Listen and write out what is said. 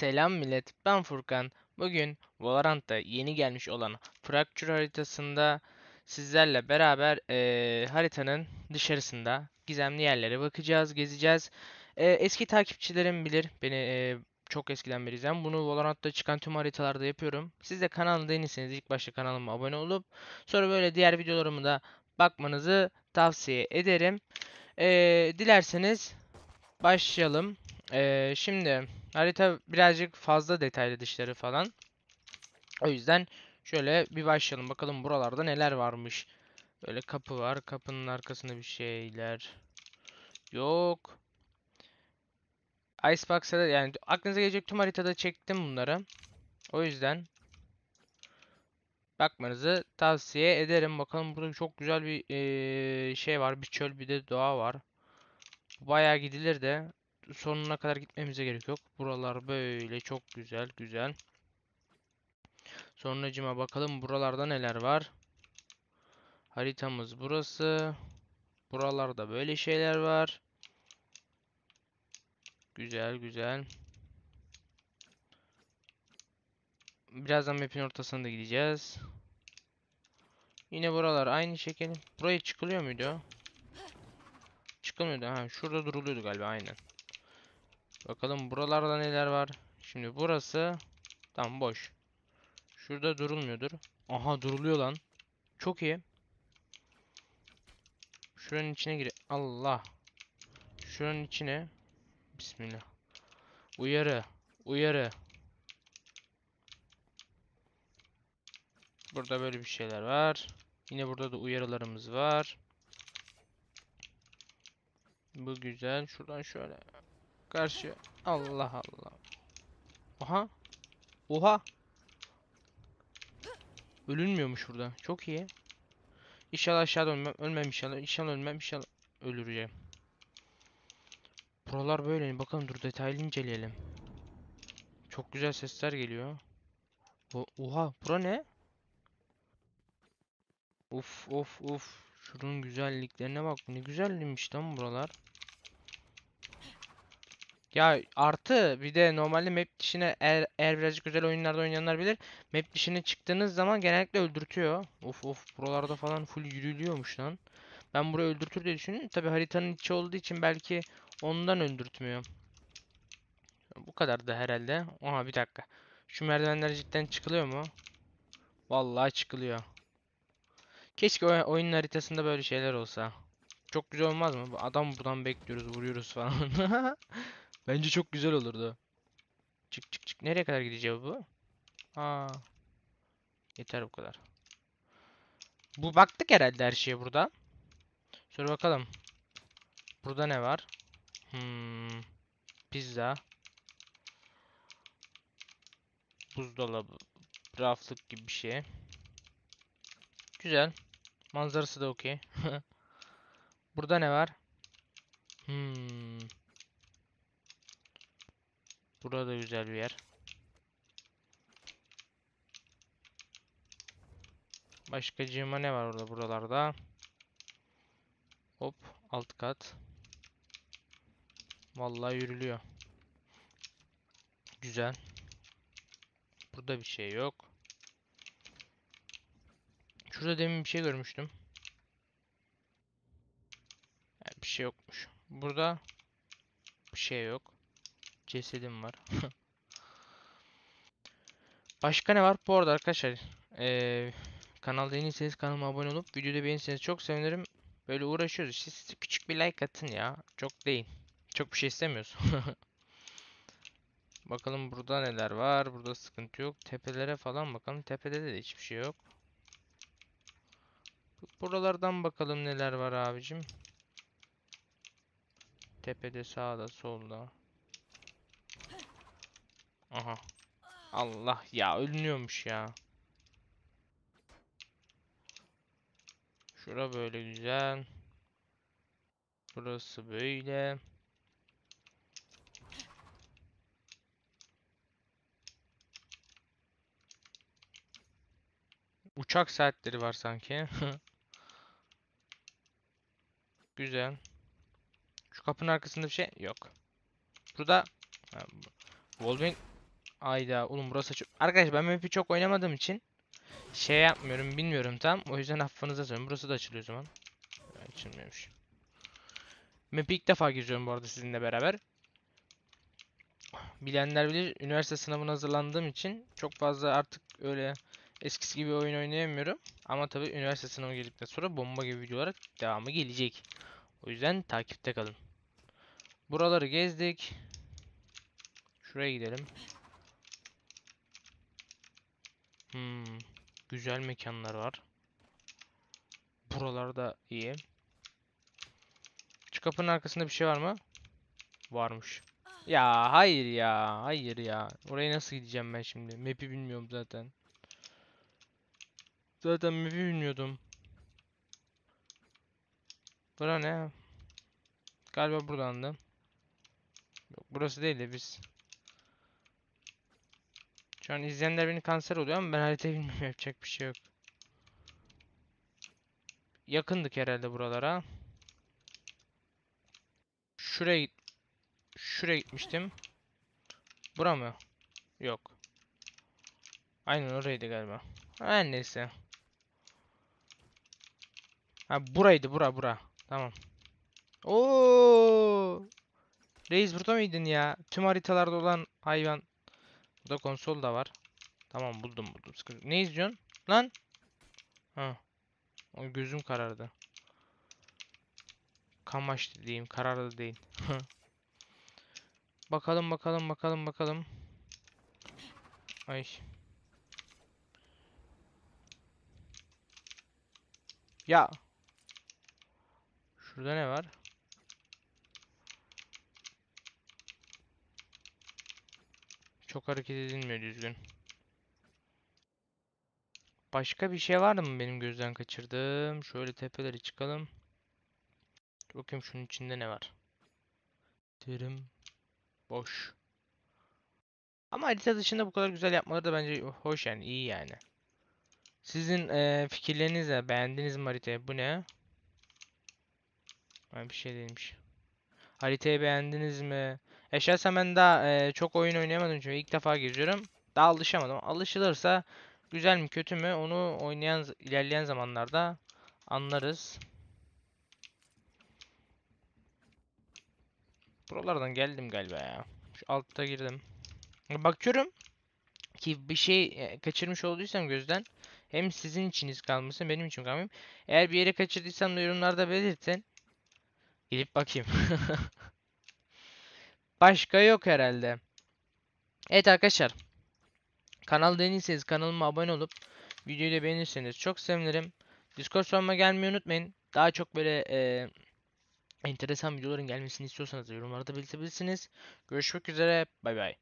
Selam millet, ben Furkan. Bugün Valorant'ta yeni gelmiş olan Fracture haritasında sizlerle beraber e, haritanın dışarısında gizemli yerlere bakacağız, gezeceğiz. E, eski takipçilerim bilir, beni e, çok eskiden beri izleyen. Bunu Valorant'ta çıkan tüm haritalarda yapıyorum. Siz de kanalda yenisiniz. ilk başta kanalıma abone olup sonra böyle diğer videolarımı da bakmanızı tavsiye ederim. E, dilerseniz başlayalım. Ee, şimdi harita birazcık fazla detaylı dişleri falan. O yüzden şöyle bir başlayalım. Bakalım buralarda neler varmış. Böyle kapı var. Kapının arkasında bir şeyler. Yok. Icebox'a da yani aklınıza gelecek tüm haritada çektim bunları. O yüzden bakmanızı tavsiye ederim. Bakalım burada çok güzel bir e, şey var. Bir çöl bir de doğa var. Bayağı gidilir de sonuna kadar gitmemize gerek yok. Buralar böyle çok güzel güzel. Sonracıma bakalım buralarda neler var. Haritamız burası. Buralarda böyle şeyler var. Güzel güzel. Birazdan map'in ortasına da gideceğiz. Yine buralar aynı şekilde. Buraya çıkılıyor muydu? Çıkılmıyordu. Ha, şurada duruluyordu galiba aynen. Bakalım buralarda neler var. Şimdi burası tam boş. Şurada durulmuyordur. Aha duruluyor lan. Çok iyi. Şuranın içine gir. Allah. Şuranın içine. Bismillah. Uyarı. Uyarı. Burada böyle bir şeyler var. Yine burada da uyarılarımız var. Bu güzel. Şuradan şöyle. Karşı. Allah Allah. Oha. Oha. mu burada. Çok iyi. İnşallah aşağıda ölmem. Ölmem inşallah. İnşallah ölmem. İnşallah ölüreceğim. Buralar böyle. Bakalım dur detaylı inceleyelim. Çok güzel sesler geliyor. Oha. Bura ne? Of of of. Şunun güzelliklerine bak. Ne güzelmiş lan buralar. Ya artı bir de normalde map dışına eğer, eğer birazcık güzel oyunlarda oynayanlar bilir. Map dışına çıktığınız zaman genellikle öldürtüyor. Of of buralarda falan full yürülüyormuş lan. Ben burayı öldürtür diye düşünüyorum. Tabi haritanın içi olduğu için belki ondan öldürtmüyor. Bu kadar da herhalde. Oha bir dakika. Şu merdivenler cidden çıkılıyor mu? Vallahi çıkılıyor. Keşke oyun haritasında böyle şeyler olsa. Çok güzel olmaz mı? Adam buradan bekliyoruz, vuruyoruz falan. Bence çok güzel olurdu. Çık çık çık. Nereye kadar gideceği bu? Aa. Yeter bu kadar. Bu baktık herhalde her şeye burada. Sonra bakalım. Burada ne var? Hmm. Pizza. Buzdolabı. Raflık gibi bir şey. Güzel. Manzarası da okey. Burada ne var? Hmm. Burada da güzel bir yer. Başka cima ne var orada buralarda? Hop alt kat. Vallahi yürülüyor. Güzel. Burada bir şey yok. Şurada demin bir şey görmüştüm. bir şey yokmuş. Burada bir şey yok cesedim var. Başka ne var? Bu arada arkadaşlar ee, kanalda yeniyseniz kanalıma abone olup videoda beğenirseniz çok sevinirim. Böyle uğraşıyoruz. İşte siz küçük bir like atın ya. Çok değil. Çok bir şey istemiyoruz. bakalım burada neler var. Burada sıkıntı yok. Tepelere falan bakalım. Tepede de hiçbir şey yok. Buralardan bakalım neler var abicim. Tepede sağda solda. Aha. Allah ya ölünüyormuş ya. Şura böyle güzel. Burası böyle. Uçak saatleri var sanki. Güzel. Şu kapının arkasında bir şey yok. Burada Wolverine Ayda oğlum burası çok... Arkadaşlar ben map'i çok oynamadığım için şey yapmıyorum bilmiyorum tam. O yüzden affınıza söylüyorum. Burası da açılıyor o zaman. Açılmıyormuş. Map'i ilk defa giriyorum bu arada sizinle beraber. Bilenler bilir üniversite sınavına hazırlandığım için çok fazla artık öyle eskisi gibi oyun oynayamıyorum. Ama tabi üniversite sınavı geldikten sonra bomba gibi videolar devamı gelecek. O yüzden takipte kalın. Buraları gezdik. Şuraya gidelim. Hmm, güzel mekanlar var. Buralarda iyi. Şu kapının arkasında bir şey var mı? Varmış. Ya hayır ya. Hayır ya. Oraya nasıl gideceğim ben şimdi? Map'i bilmiyorum zaten. Zaten map'i bilmiyordum. Bura ne? Galiba buradandı. Yok burası değil de biz şu an izleyenler beni kanser oluyor ama ben haritayı bilmiyorum. Yapacak bir şey yok. Yakındık herhalde buralara. Şuraya Şuraya gitmiştim. Bura mı? Yok. Aynen oraydı galiba. Her neyse. Ha buraydı bura bura. Tamam. Oo! Reis burada mıydın ya? Tüm haritalarda olan hayvan. Burada konsol da var. Tamam buldum buldum. Ne izliyorsun? Lan. Ha. O gözüm karardı. Kamaş diyeyim. Karardı değil. bakalım bakalım bakalım bakalım. Ay. Ya. Şurada ne var? Çok hareket edilmiyor düzgün. Başka bir şey var mı benim gözden kaçırdığım? Şöyle tepeleri çıkalım. bakayım şunun içinde ne var. Terim. Boş. Ama harita dışında bu kadar güzel yapmaları da bence hoş yani iyi yani. Sizin e, fikirleriniz ne? Beğendiniz mi haritayı? Bu ne? Ben bir şey değilmiş. Haritayı beğendiniz mi? E şahsen ben daha e, çok oyun oynayamadım çünkü ilk defa geziyorum. Daha alışamadım. Alışılırsa güzel mi kötü mü onu oynayan ilerleyen zamanlarda anlarız. Buralardan geldim galiba ya. Şu altta girdim. Bakıyorum ki bir şey e, kaçırmış olduysam gözden hem sizin içiniz kalmasın benim için kalmayayım. Eğer bir yere kaçırdıysam da yorumlarda belirtin. Gidip bakayım. Başka yok herhalde. Evet arkadaşlar. Kanal değilseniz kanalıma abone olup videoyu da beğenirseniz çok sevinirim. Discord soruma gelmeyi unutmayın. Daha çok böyle e, enteresan videoların gelmesini istiyorsanız yorumlarda belirtebilirsiniz. Görüşmek üzere. Bay bay.